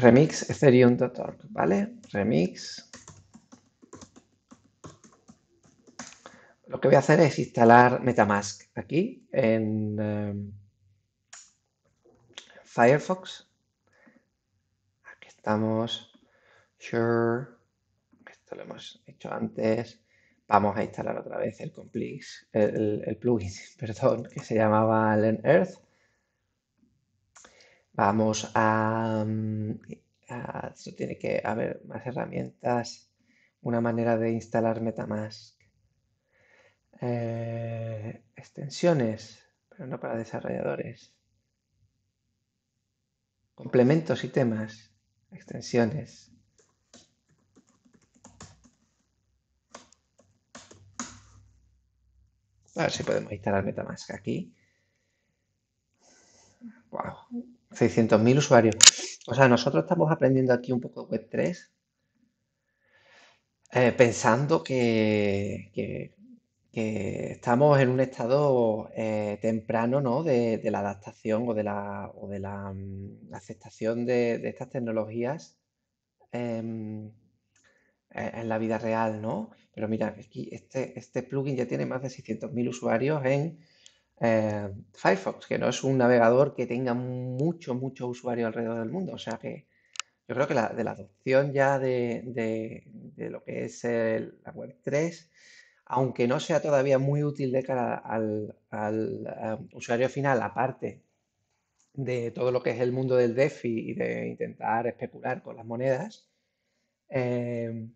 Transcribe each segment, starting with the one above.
remix ethereum.org, ¿vale? Remix. Lo que voy a hacer es instalar Metamask aquí en em, Firefox. Aquí estamos. Sure. Esto lo hemos hecho antes. Vamos a instalar otra vez el complex, el, plugin, perdón, que se llamaba Learn Earth. Vamos a, mm, tiene que haber más herramientas, una manera de instalar Metamask. Eh, extensiones, pero no para desarrolladores. Complementos y temas, extensiones. A ver si podemos instalar Metamask aquí. Wow, 600.000 usuarios. O sea, nosotros estamos aprendiendo aquí un poco Web3 eh, pensando que, estamos en un estado eh, temprano ¿no? de, la adaptación o de la, de la mm, aceptación de, estas tecnologías em, eh, en la vida real, ¿no? Pero mira, aquí este, este plugin ya tiene más de 600.000 usuarios en eh, Firefox, que no es un navegador que tenga mucho, mucho usuario alrededor del mundo. O sea que yo creo que la, de la adopción ya de, lo que es la web 3, aunque no sea todavía muy útil de cara al, eh, usuario final, aparte de todo lo que es el mundo del DeFi y de intentar especular con las monedas, eh,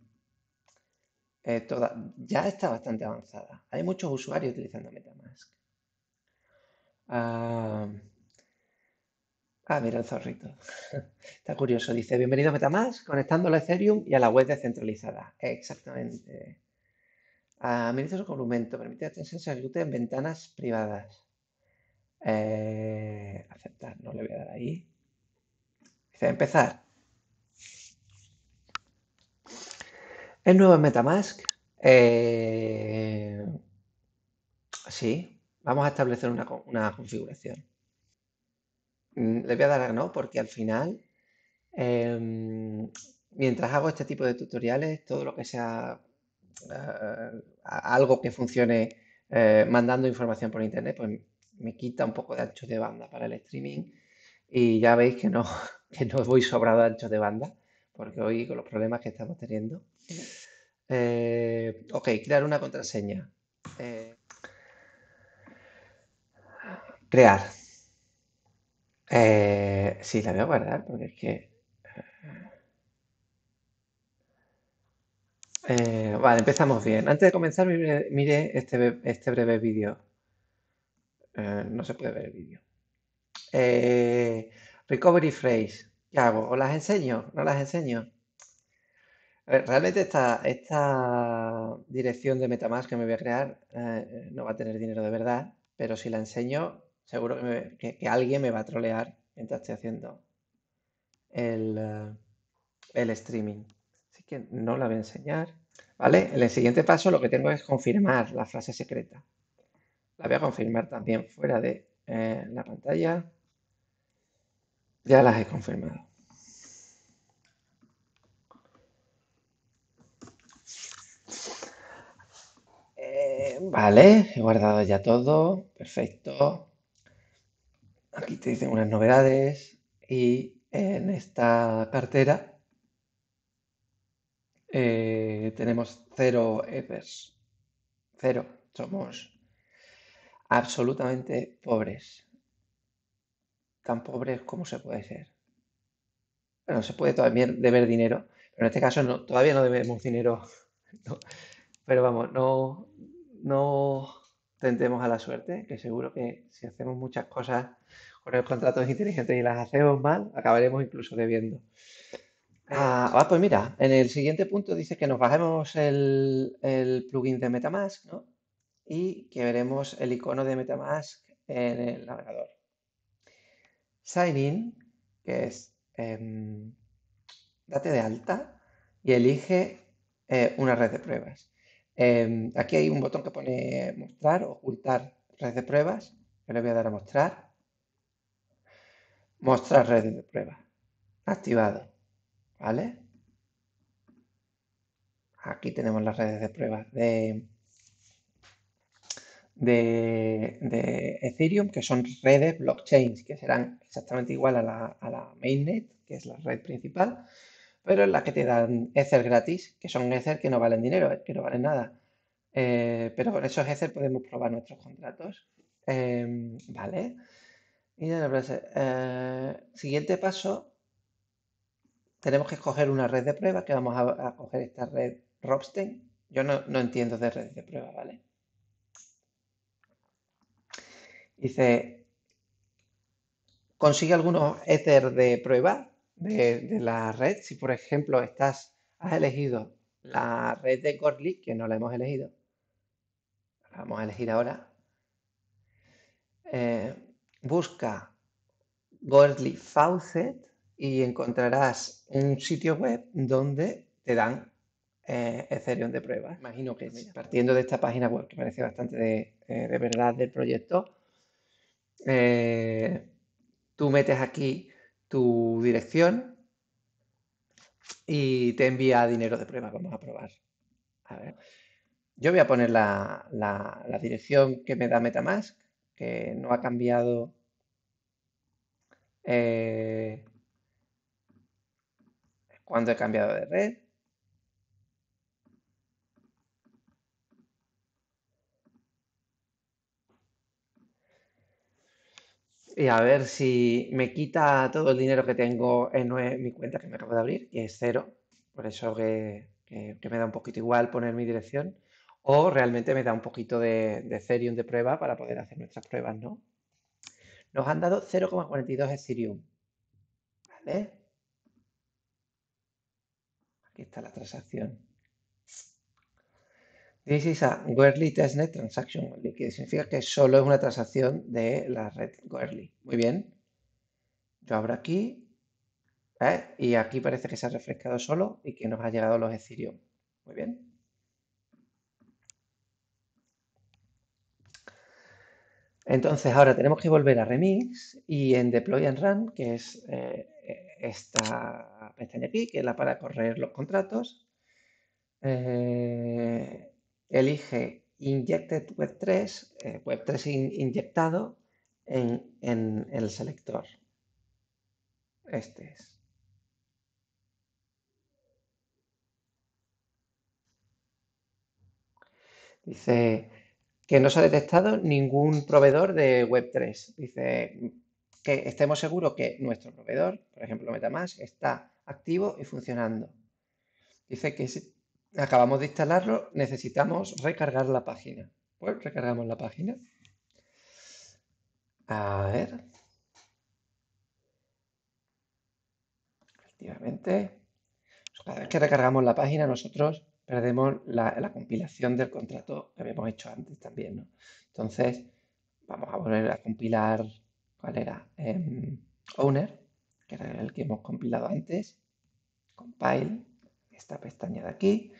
ya está bastante avanzada. Hay muchos usuarios utilizando MetaMask. Ah, mira el zorrito. Está curioso. Dice, bienvenido a Metamask, conectando a Ethereum y a la web descentralizada. Exactamente. Ah, administra su complemento. Permite atención salud en ventanas privadas. Eh, aceptar. No le voy a dar ahí. Dice, empezar. El nuevo Metamask. Eh, sí, Vamos a establecer una, configuración. Mm, le voy a dar a no porque al final, em, mientras hago este tipo de tutoriales, todo lo que sea eh, algo que funcione eh, mandando información por internet, pues me quita un poco de ancho de banda para el streaming. Y ya veis que no, no voy sobrado de ancho de banda, porque hoy con los problemas que estamos teniendo. Eh, ok, crear una contraseña. Crear. Si eh, sí, la voy a guardar porque es que... Eh, vale, empezamos bien. Antes de comenzar, mire este, este, breve vídeo. Eh, no se puede ver el vídeo. recovery phrase. ¿Qué hago? ¿Os las enseño? ¿No las enseño? Realmente esta, esta dirección de Metamask que me voy a crear no va a tener dinero de verdad, pero si la enseño seguro que, alguien me va a trolear mientras estoy haciendo eh, el, streaming. Así que no la voy a enseñar. ¿Vale? En el siguiente paso lo que tengo es confirmar la frase secreta. La voy a confirmar también fuera de eh, la pantalla. Ya las he confirmado. Eh, vale, he guardado ya todo. Perfecto. Aquí te dicen unas novedades y en esta cartera eh, tenemos cero EPERS. Cero. Somos absolutamente pobres. Tan pobres como se puede ser. Bueno, se puede todavía deber dinero, pero en este caso todavía no debemos dinero. Pero vamos, no, no tendemos a la suerte, que seguro que si hacemos muchas cosas con el contrato inteligente y las hacemos mal, acabaremos incluso debiendo. Eh. Ah, ah, pues mira, en el siguiente punto dice que nos bajemos el, plugin de Metamask ¿no? y que veremos el icono de Metamask en el navegador. Sign in, que es em, date de alta y elige eh, una red de pruebas. Em, aquí hay un botón que pone mostrar, ocultar redes de pruebas. Yo le voy a dar a mostrar. Mostrar redes de pruebas. Activado. ¿Vale? Aquí tenemos las redes de pruebas de, Ethereum, que son redes blockchains que serán exactamente igual a la, a la mainnet, que es la red principal pero las que te dan Ether gratis, que son Ether que no valen dinero, eh, que no valen nada. Eh, pero con esos Ether podemos probar nuestros contratos. Em, vale. Eh, siguiente paso, tenemos que escoger una red de prueba, que vamos a, a coger esta red Robsten. Yo no, entiendo de red de prueba, ¿vale? Dice, consigue algunos Ether de prueba de, la red. Si, por ejemplo, estás, has elegido la red de Gorli, que no la hemos elegido, la vamos a elegir ahora. Eh, busca Gorli Faucet y encontrarás un sitio web donde te dan eh, Ethereum de prueba. Imagino que partiendo de esta página web, que parece bastante de, eh, verdad del proyecto, eh, tú metes aquí tu dirección y te envía dinero de prueba. Vamos a probar. Yo voy a poner la, la, dirección que me da Metamask, que no ha cambiado. Eh, cuando he cambiado de red. Y a ver si me quita todo el dinero que tengo en mi cuenta que me acabo de abrir, que es cero. Por eso que, me da un poquito igual poner mi dirección. O realmente me da un poquito de, de Ethereum de prueba para poder hacer nuestras pruebas, ¿no? Nos han dado 0,42 Ethereum. ¿Vale? Aquí está la transacción. This is a Goerli testnet transaction que significa que solo es una transacción de la red Guerly? Muy bien. Yo abro aquí. ¿eh? Y aquí parece que se ha refrescado solo y que nos ha llegado los Ethereum. Muy bien. Entonces ahora tenemos que volver a Remix y en Deploy and Run, que es eh, esta pestaña aquí, que es la para correr los contratos. Eh, elige Injected Web3, eh, Web3 inyectado en, en, el selector. Este es. Dice que no se ha detectado ningún proveedor de Web3. Dice que estemos seguros que nuestro proveedor, por ejemplo MetaMask, está activo y funcionando. Dice que acabamos de instalarlo, necesitamos recargar la página. Pues recargamos la página. A ver. Efectivamente. Pues cada vez que recargamos la página, nosotros perdemos la, compilación del contrato que habíamos hecho antes también, ¿no? Entonces, vamos a volver a compilar, ¿cuál era? Em, owner, que era el que hemos compilado antes. Compile esta pestaña de aquí,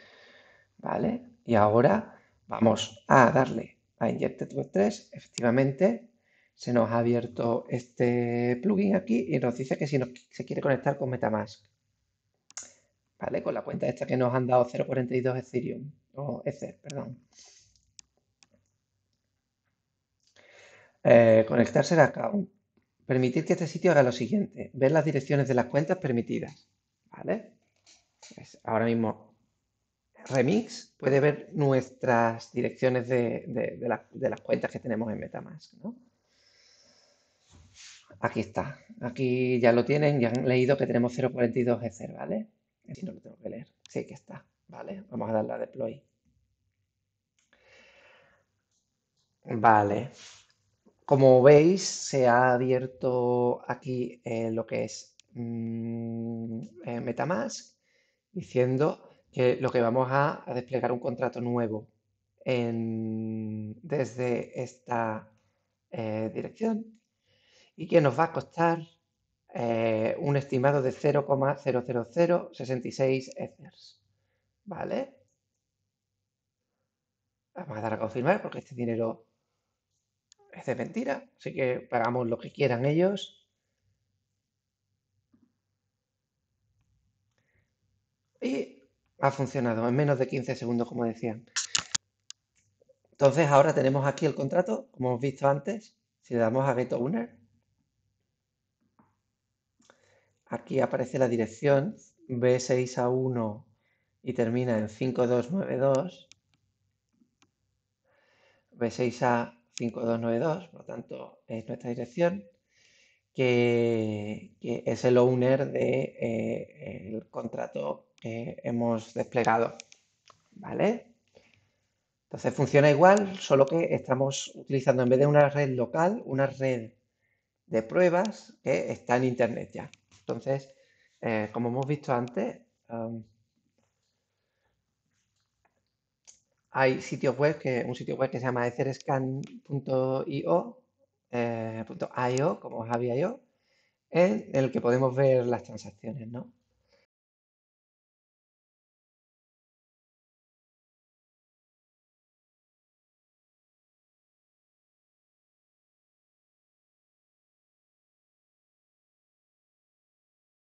¿vale? Y ahora vamos a darle a Injected Web 3, efectivamente se nos ha abierto este plugin aquí y nos dice que si se quiere conectar con Metamask, ¿vale? Con la cuenta esta que nos han dado 0.42 Ethereum, o Ether, perdón. Eh, conectarse al account. Permitir que este sitio haga lo siguiente. Ver las direcciones de las cuentas permitidas, ¿vale? Pues, ahora mismo Remix puede pues ver nuestras direcciones de, las cuentas que tenemos en Metamask. Aquí está. Aquí ya lo tienen, ya han leído que tenemos 0.42 Ether, ¿vale? Si no lo tengo que leer. Sí que está. Vale, vamos a darle a deploy. Vale. Como veis, se ha abierto aquí eh, lo que es mm, eh, Metamask diciendo que lo que vamos a, desplegar un contrato nuevo desde esta eh, dirección y que nos va a costar eh, un estimado de 0,00066 ethers. ¿Vale? Vamos a dar a confirmar porque este dinero es de mentira, así que pagamos lo que quieran ellos. Ha funcionado en menos de 15 segundos, como decían. Entonces ahora tenemos aquí el contrato, como hemos visto antes. Si le damos a Get Owner, aquí aparece la dirección B6 a 1 y termina en 5292. B6 a 5292, por lo tanto es nuestra dirección, que, es el owner del de, eh, contrato hemos desplegado. ¿Vale? Entonces funciona igual, solo que estamos utilizando en vez de una red local, una red de pruebas que está en Internet ya. Entonces, eh, como hemos visto antes, hay sitios web que, un sitio web que se llama etherscan.io, como eh, .io, como yo en el que podemos ver las transacciones, ¿no?